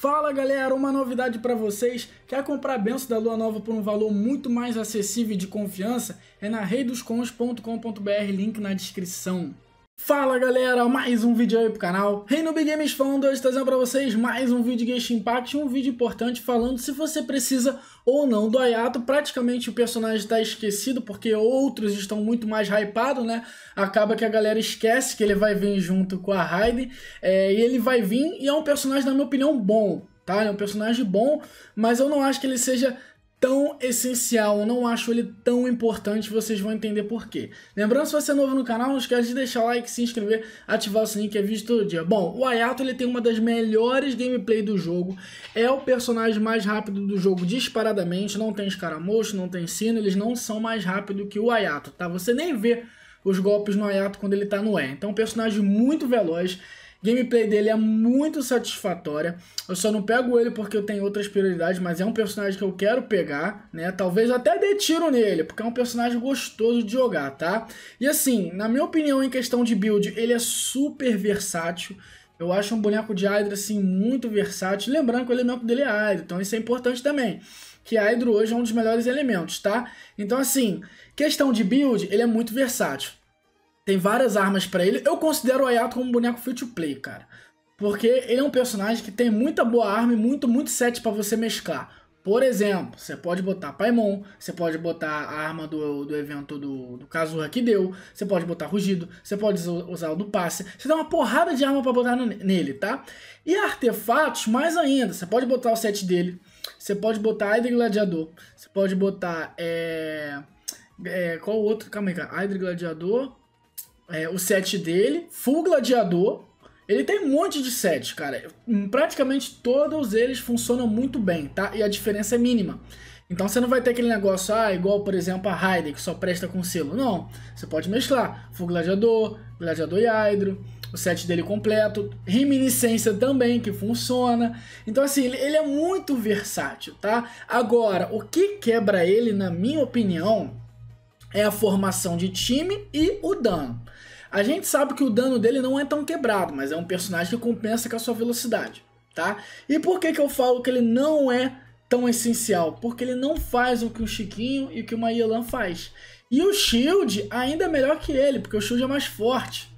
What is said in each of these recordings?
Fala galera, uma novidade para vocês, quer comprar a benção da lua nova por um valor muito mais acessível e de confiança? É na reidoscons.com.br, link na descrição. Fala galera, mais um vídeo aí pro canal. Reino Big Games falando hoje, trazendo pra vocês mais um vídeo Genshin Impact, um vídeo importante falando se você precisa ou não do Ayato. Praticamente o personagem tá esquecido, porque outros estão muito mais hypados, né? Acaba que a galera esquece que ele vai vir junto com a Raiden, é, e ele vai vir, e é um personagem, na minha opinião, bom, tá? Ele é um personagem bom, mas eu não acho que ele seja tão essencial, eu não acho ele tão importante, vocês vão entender por quê. Lembrando, se você é novo no canal, não esquece de deixar o like, se inscrever, ativar o sininho que é visto todo dia. Bom, o Ayato ele tem uma das melhores gameplay do jogo, é o personagem mais rápido do jogo disparadamente, não tem escaramouche, não tem sino, eles não são mais rápidos que o Ayato, tá? Você nem vê os golpes no Ayato quando ele tá no E. Então, é um personagem muito veloz Gameplay dele é muito satisfatória. Eu só não pego ele porque eu tenho outras prioridades, mas é um personagem que eu quero pegar, né? Talvez até dê tiro nele, porque é um personagem gostoso de jogar, tá? E assim, na minha opinião, em questão de build, ele é super versátil. Eu acho um boneco de Hydra, assim, muito versátil. Lembrando que o elemento dele é Hydra, então isso é importante também que a Hydro hoje é um dos melhores elementos, tá? Então, assim, questão de build, ele é muito versátil. Tem várias armas para ele. Eu considero o Ayato como um boneco free to play, cara. Porque ele é um personagem que tem muita boa arma e muito, muito set para você mesclar. Por exemplo, você pode botar Paimon, você pode botar a arma do, do evento do, do Kazuha que deu, você pode botar Rugido, você pode usar o do passe, você dá uma porrada de arma para botar nele, tá? E artefatos, mais ainda, você pode botar o set dele, você pode botar Hydra Gladiador, você pode botar. É, é, qual outro? Calma aí, cara. Hydra Gladiador é, o set dele, Full Gladiador. Ele tem um monte de set cara. Praticamente todos eles funcionam muito bem, tá? E a diferença é mínima. Então você não vai ter aquele negócio, ah, igual, por exemplo, a Raiden, que só presta com selo. Não, você pode mesclar. Full Gladiador, Gladiador e Hydro, o set dele completo, Reminiscência também, que funciona. Então, assim, ele, é muito versátil, tá? Agora, o que quebra ele, na minha opinião, é a formação de time e o dano. A gente sabe que o dano dele não é tão quebrado, mas é um personagem que compensa com a sua velocidade, tá? E por que, que eu falo que ele não é tão essencial? Porque ele não faz o que o Chiquinho e o que o Yelan faz. E o Shield ainda é melhor que ele, porque o Shield é mais forte,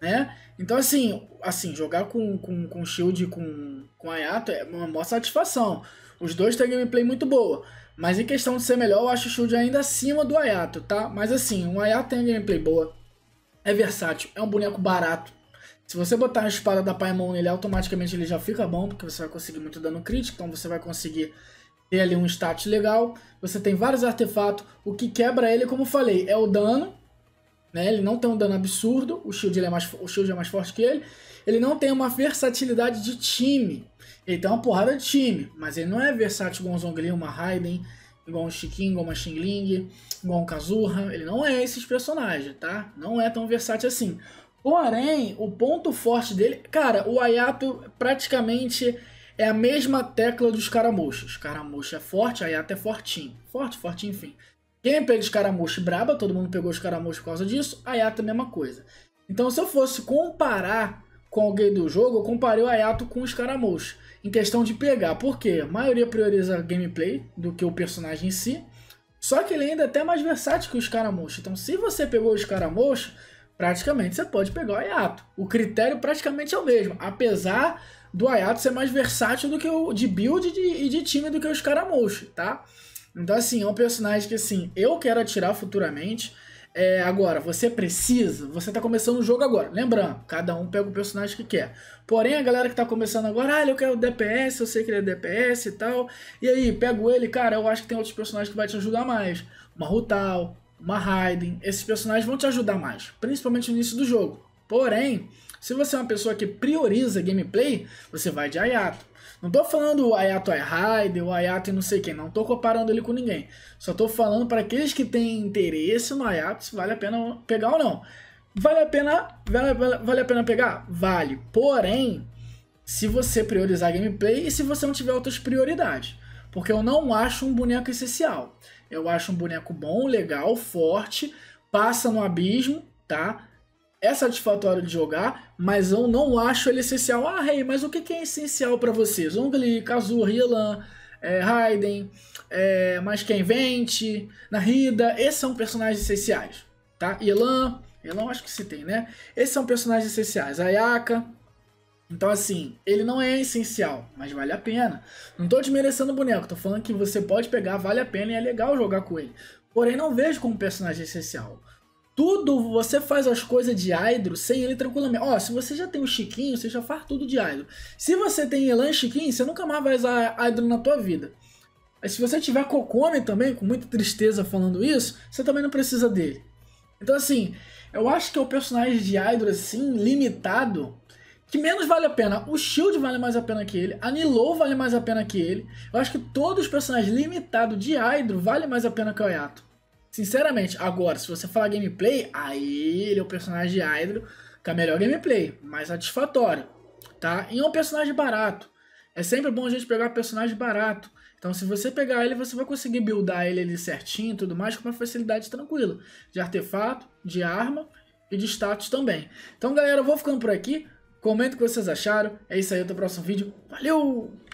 né? Então, assim, assim jogar com, com, com Shield com com a Yato é uma maior satisfação. Os dois têm gameplay muito boa. Mas em questão de ser melhor, eu acho o Shuji ainda acima do Ayato, tá? Mas assim, o Ayato tem gameplay boa, é versátil, é um boneco barato. Se você botar a espada da Paimon nele, automaticamente ele já fica bom, porque você vai conseguir muito dano crítico, então você vai conseguir ter ali um stat legal. Você tem vários artefatos, o que quebra ele, como eu falei, é o dano né? Ele não tem um dano absurdo, o shield, é, mais, o shield é mais forte que ele. Ele não tem uma versatilidade de time. Ele tem uma porrada de time, mas ele não é versátil igual um Zhongli, uma Raiden, igual um Chiquinho, igual uma Xingling, igual um Kazurra. Ele não é esses personagens, tá? Não é tão versátil assim. Porém, o ponto forte dele... Cara, o Ayato praticamente é a mesma tecla dos caramuchos. Caramucho é forte, Ayato é fortinho. Forte, forte, enfim. Quem pega escaramuche braba, todo mundo pegou escaramuche por causa disso, é a mesma coisa. Então se eu fosse comparar com alguém do jogo, eu comparei o Ayato com o Scaramouche, em questão de pegar, porque a maioria prioriza gameplay do que o personagem em si, só que ele ainda é até mais versátil que o Scaramouche, então se você pegou o Scaramouche, praticamente você pode pegar o Ayato. O critério praticamente é o mesmo, apesar do Ayato ser mais versátil do que o de build e de, de time do que o Scaramouche, tá? Então, assim, é um personagem que, assim, eu quero atirar futuramente. É, agora, você precisa, você tá começando o jogo agora. Lembrando, cada um pega o personagem que quer. Porém, a galera que tá começando agora, ah, eu quero DPS, eu sei que ele é DPS e tal. E aí, pego ele, cara, eu acho que tem outros personagens que vai te ajudar mais. Uma Rutal, uma Raiden, esses personagens vão te ajudar mais, principalmente no início do jogo. Porém, se você é uma pessoa que prioriza gameplay, você vai de Ayato. Não tô falando o Ayato é Raider, o Ayato e é não sei quem, não tô comparando ele com ninguém. Só tô falando para aqueles que têm interesse no Ayato se vale a pena pegar ou não. Vale a pena, vale, vale, vale a pena pegar? Vale. Porém, se você priorizar gameplay e se você não tiver outras prioridades. Porque eu não acho um boneco essencial. Eu acho um boneco bom, legal, forte, passa no abismo, tá? é satisfatório de jogar, mas eu não acho ele essencial. Ah, Rei, hey, mas o que, é essencial para você? Zongli, Kazu, Rilan, é, Raiden, é, mas quem vente, Narida, esses são personagens essenciais, tá? Elan, não acho que se tem, né? Esses são personagens essenciais. Ayaka. Então, assim, ele não é essencial, mas vale a pena. Não tô desmerecendo o boneco, tô falando que você pode pegar, vale a pena e é legal jogar com ele. Porém, não vejo como personagem essencial tudo, você faz as coisas de Hydro sem ele tranquilamente. Ó, se você já tem o Chiquinho, você já faz tudo de Hydro. Se você tem Elan Chiquinho, você nunca mais vai usar Hydro na tua vida. Mas se você tiver Kokomi também, com muita tristeza falando isso, você também não precisa dele. Então assim, eu acho que é o personagem de Hydro assim, limitado, que menos vale a pena. O Shield vale mais a pena que ele, a Nilou vale mais a pena que ele. Eu acho que todos os personagens limitados de Hydro vale mais a pena que o Yato. Sinceramente, agora, se você falar gameplay, aí ele é o personagem Hydro com a melhor gameplay, mais satisfatório tá? E é um personagem barato. É sempre bom a gente pegar um personagem barato. Então, se você pegar ele, você vai conseguir buildar ele ali certinho e tudo mais, com uma facilidade tranquila. De artefato, de arma e de status também. Então, galera, eu vou ficando por aqui. Comenta o que vocês acharam. É isso aí, até o próximo vídeo. Valeu!